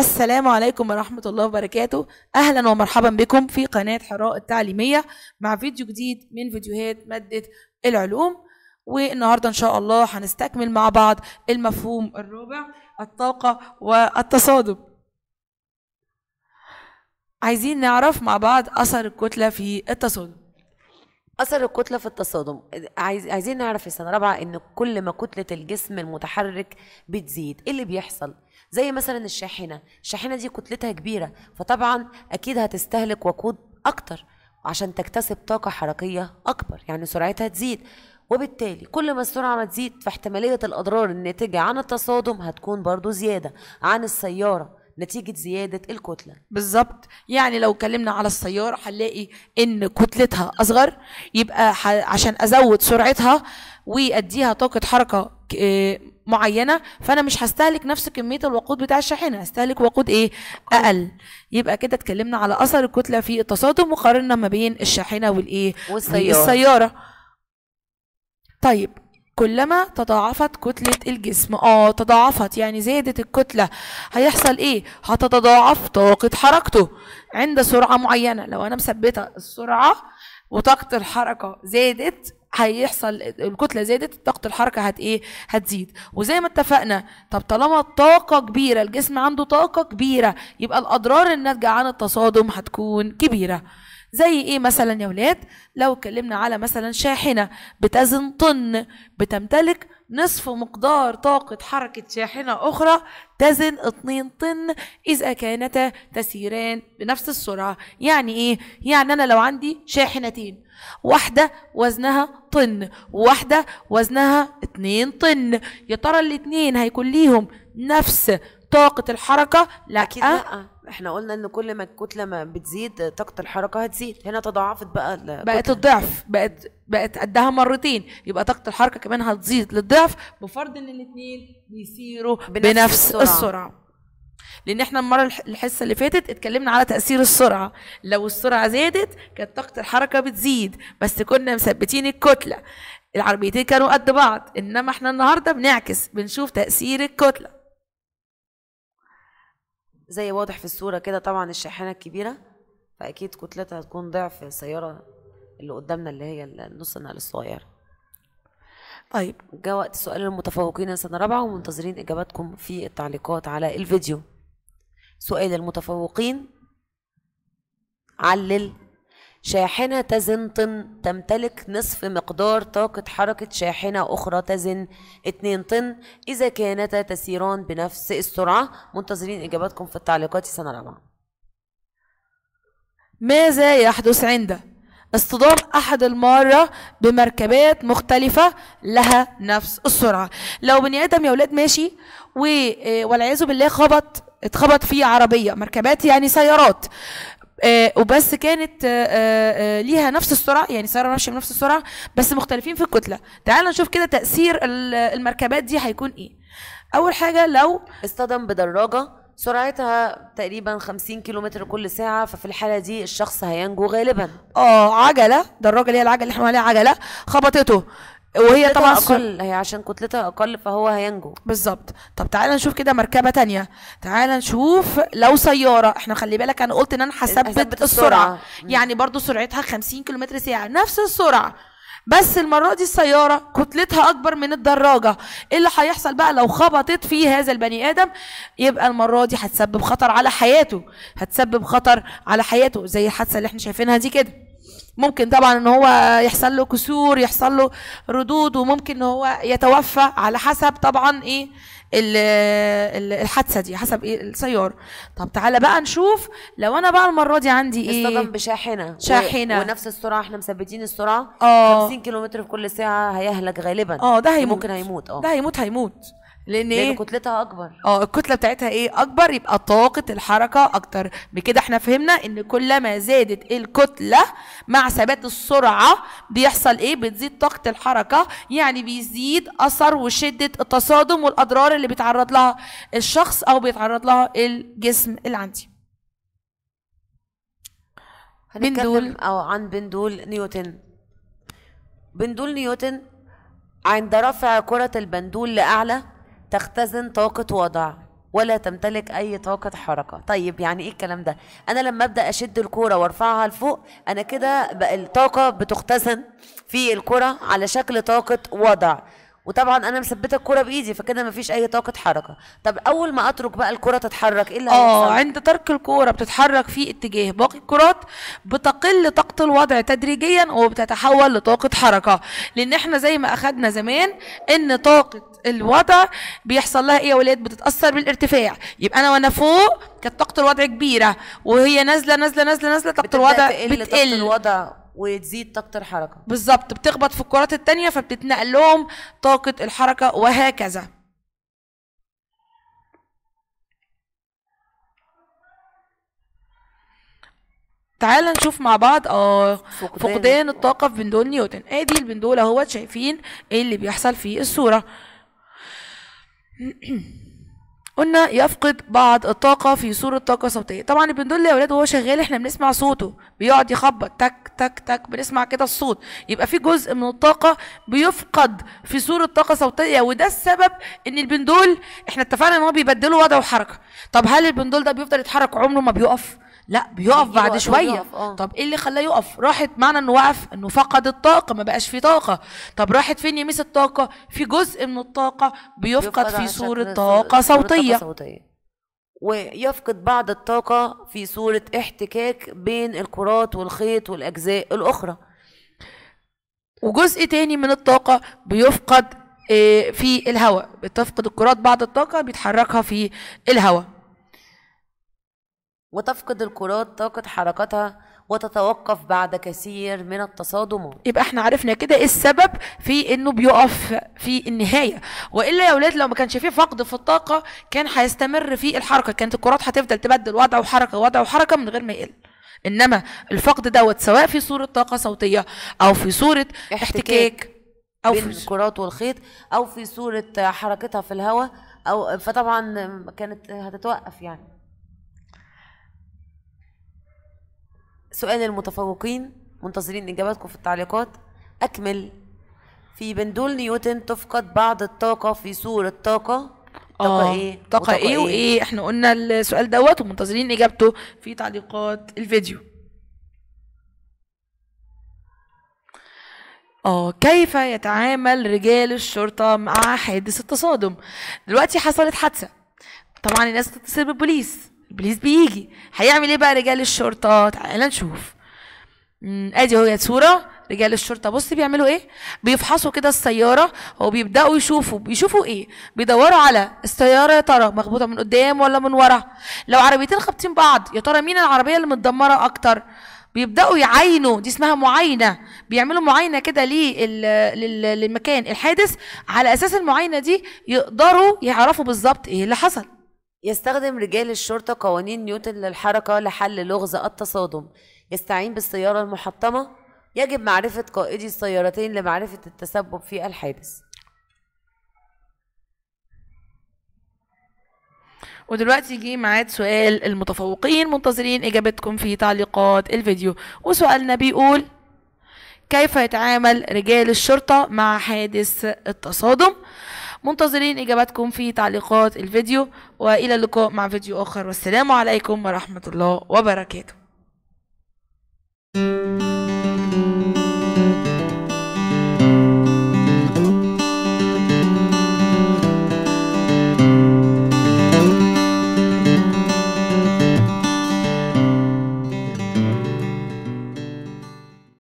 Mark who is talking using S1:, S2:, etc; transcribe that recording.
S1: السلام عليكم ورحمة الله وبركاته أهلا ومرحبا بكم في قناة حراء التعليمية مع فيديو جديد من فيديوهات مادة العلوم والنهاردة إن شاء الله هنستكمل مع بعض المفهوم الرابع الطاقة والتصادم عايزين نعرف مع بعض أثر الكتلة في التصادم اثر الكتله في التصادم عايز عايزين نعرف في
S2: سنه رابعه ان كل ما كتله الجسم المتحرك بتزيد ايه اللي بيحصل زي مثلا الشاحنه الشاحنه دي كتلتها كبيره فطبعا اكيد هتستهلك وقود اكتر عشان تكتسب طاقه حركيه اكبر يعني سرعتها تزيد وبالتالي كل ما السرعة ما تزيد فاحتمالية الأضرار الناتجة عن التصادم هتكون برضو زيادة عن
S1: السيارة نتيجه زياده الكتله بالظبط يعني لو اتكلمنا على السياره هنلاقي ان كتلتها اصغر يبقى عشان ازود سرعتها واديها طاقه حركه آه، معينه فانا مش هستهلك نفس كميه الوقود بتاع الشاحنه هستهلك وقود ايه اقل يبقى كده اتكلمنا على اثر الكتله في التصادم وقارنا ما بين الشاحنه والايه والسياره والسيارة. طيب كلما تضاعفت كتلة الجسم اه تضاعفت يعني زادت الكتلة هيحصل ايه هتتضاعف طاقة حركته عند سرعة معينة لو انا مثبتة السرعة وطاقة الحركة زادت هيحصل الكتلة زادت طاقة الحركة هت ايه هتزيد وزي ما اتفقنا طب طالما الطاقة كبيرة الجسم عنده طاقة كبيرة يبقى الأضرار الناتجة عن التصادم هتكون كبيرة زي ايه مثلا يا ولاد لو اتكلمنا على مثلا شاحنه بتزن طن بتمتلك نصف مقدار طاقة حركة شاحنة أخرى تزن 2 طن إذا كانتا تسيران بنفس السرعة يعني إيه؟ يعني أنا لو عندي شاحنتين واحدة وزنها طن وواحدة وزنها 2 طن يا ترى الاتنين هيكون ليهم نفس طاقه الحركه لا اكيد أه؟ لا
S2: احنا قلنا ان كل ما الكتله ما بتزيد طاقه الحركه هتزيد
S1: هنا تضاعفت بقى الكتلة. بقت الضعف بقت بقت قدها مرتين يبقى طاقه الحركه كمان هتزيد للضعف بفرض ان الاثنين بيسيروا بنفس, بنفس السرعه, السرعة. لان احنا المره الحصه اللي فاتت اتكلمنا على تاثير السرعه لو السرعه زادت كانت طاقه الحركه بتزيد بس كنا مثبتين الكتله العربيتين كانوا قد بعض انما احنا النهارده بنعكس بنشوف تاثير الكتله
S2: زي واضح في الصورة كده طبعا الشاحنة الكبيرة فأكيد كتلتها هتكون ضعف السيارة اللي قدامنا اللي هي النص النقل الصغير طيب جاء وقت سؤال المتفوقين سنة رابعة ومنتظرين إجاباتكم في التعليقات على الفيديو سؤال المتفوقين علل شاحنة تزن طن تمتلك نصف مقدار طاقة حركة شاحنة أخرى تزن 2 طن إذا كانتا تسيران بنفس السرعة منتظرين إجاباتكم في التعليقات سنة رابعة
S1: ماذا يحدث عند اصطدام أحد المارة بمركبات مختلفة لها نفس السرعة لو بني آدم يا ولاد ماشي والعياذ بالله خبط اتخبط فيه عربية مركبات يعني سيارات آه، وبس كانت آه، آه، ليها نفس السرعه يعني سياره ماشيه بنفس السرعه بس مختلفين في الكتله تعال نشوف كده تاثير المركبات دي هيكون ايه اول حاجه لو اصطدم بدراجه
S2: سرعتها تقريبا 50 كيلومتر كل ساعة ففي الحالة دي الشخص هينجو
S1: غالبا اه عجلة دراجة اللي هي العجلة اللي احنا عليها عجلة خبطته وهي طبعا اقل هي عشان كتلتها اقل فهو هينجو بالظبط طب تعالى نشوف كده مركبه تانية تعالى نشوف لو سياره احنا خلي بالك انا قلت ان انا هثبت السرعه, السرعة. يعني برضو سرعتها 50 كم ساعه نفس السرعه بس المرة دي السيارة كتلتها أكبر من الدراجة إيه اللي هيحصل بقى لو خبطت في هذا البني آدم يبقى المرة دي هتسبب خطر على حياته هتسبب خطر على حياته زي الحادثة اللي احنا شايفينها دي كده ممكن طبعا ان هو يحصل له كسور يحصل له ردود وممكن ان هو يتوفى على حسب طبعا ايه الحادثه دي حسب ايه السياره طب تعالى بقى نشوف لو انا بقى المره دي عندي ايه اصطدم بشاحنه
S2: شاحنه و... ونفس السرعه احنا مثبتين السرعه اه 50 كيلو في كل ساعه هيهلك غالبا اه ده يعني هيموت ممكن هيموت اه ده
S1: هيموت هيموت لان ايه كتلتها اكبر اه الكتله بتاعتها ايه اكبر يبقى طاقه الحركه اكتر بكده احنا فهمنا ان كلما زادت الكتله مع ثبات السرعه بيحصل ايه بتزيد طاقه الحركه يعني بيزيد اثر وشده التصادم والاضرار اللي بيتعرض لها الشخص او بيتعرض لها الجسم اللي عندي بندول
S2: او عن بندول نيوتن بندول نيوتن عند رفع كرة البندول لأعلى تختزن طاقة وضع ولا تمتلك أي طاقة حركة طيب يعني إيه الكلام ده أنا لما أبدأ أشد الكرة وأرفعها لفوق أنا كده الطاقة بتختزن في الكرة على شكل طاقة وضع وطبعا انا مثبته الكره بايدي فكده مفيش اي طاقه حركه طب اول ما اترك بقى الكره
S1: تتحرك ايه اللي اه عند ترك الكره بتتحرك في اتجاه باقي الكرات بتقل طاقه الوضع تدريجيا وبتتحول لطاقه حركه لان احنا زي ما اخدنا زمان ان طاقه الوضع بيحصل لها ايه يا ولاد بتتاثر بالارتفاع يبقى انا وانا فوق كانت طاقه الوضع كبيره وهي نازله نازله نازله نازله طاقه الوضع بتقل الوضع وتزيد طاقه الحركه بالظبط بتخبط في الكرات الثانيه فبتتنقل لهم طاقه الحركه وهكذا تعال نشوف مع بعض اه فقدان الطاقه في بندول نيوتن ادي البندول اهوت شايفين ايه اللي بيحصل في الصوره قلنا يفقد بعض الطاقة في صورة طاقة صوتية طبعا البندول يا ولاد وهو شغال احنا بنسمع صوته بيقعد يخبط تك تك تك بنسمع كده الصوت يبقى في جزء من الطاقة بيفقد في صورة طاقة صوتية وده السبب ان البندول احنا اتفقنا ان هو بيبدله وضع وحركة طب هل البندول ده بيفضل يتحرك عمره ما بيقف لا بيقف بعد شويه آه. طب ايه اللي خلاه يقف راحت معنى انه وقف انه فقد الطاقه ما بقاش في طاقه طب راحت فين ميس الطاقه في جزء من الطاقه بيفقد, في صوره طاقه صوتيه, صوتية.
S2: ويفقد بعض الطاقة في صورة احتكاك بين الكرات والخيط
S1: والأجزاء الأخرى وجزء تاني من الطاقة بيفقد آه، في الهواء بتفقد الكرات بعض الطاقة بيتحركها في الهواء وتفقد الكرات طاقة حركتها وتتوقف بعد كثير من التصادمات يبقى احنا عرفنا كده ايه السبب في انه بيقف في النهايه والا يا اولاد لو ما كانش فيه فقد في الطاقه كان هيستمر في الحركه كانت الكرات هتفضل تبدل وضع وحركه وضع وحركه من غير ما يقل انما الفقد دوت سواء في صوره طاقه صوتيه او في صوره احتكاك, احتكاك او بين في الكرات
S2: والخيط او في صوره حركتها في الهواء او فطبعا كانت هتتوقف يعني سؤال المتفوقين منتظرين إجاباتكم في التعليقات أكمل في بندول نيوتن
S1: تفقد بعض الطاقة في صورة طاقة طاقة ايه طاقة إيه, ايه وايه احنا قلنا السؤال دوت ومنتظرين اجابته في تعليقات الفيديو اه كيف يتعامل رجال الشرطة مع حادث التصادم دلوقتي حصلت حادثة طبعا الناس بتتصل بالبوليس ابليس بيجي هيعمل ايه بقى رجال الشرطه تعالى نشوف ادي اهو صوره رجال الشرطه بص بيعملوا ايه بيفحصوا كده السياره وبيبداوا يشوفوا بيشوفوا ايه بيدوروا على السياره يا ترى مخبوطه من قدام ولا من ورا لو عربيتين خابطين بعض يا ترى مين العربيه اللي متدمره اكتر بيبداوا يعينوا دي اسمها معاينه بيعملوا معاينه كده للمكان الحادث على اساس المعاينه دي يقدروا يعرفوا بالظبط ايه اللي حصل يستخدم
S2: رجال الشرطة قوانين نيوتن للحركة لحل لغز التصادم يستعين بالسيارة المحطمة يجب معرفة قائدي السيارتين لمعرفة التسبب في الحادث
S1: ودلوقتي جه معاد سؤال المتفوقين منتظرين اجابتكم في تعليقات الفيديو وسؤالنا بيقول كيف يتعامل رجال الشرطة مع حادث التصادم منتظرين إجاباتكم في تعليقات الفيديو وإلى اللقاء مع فيديو آخر والسلام عليكم ورحمة الله وبركاته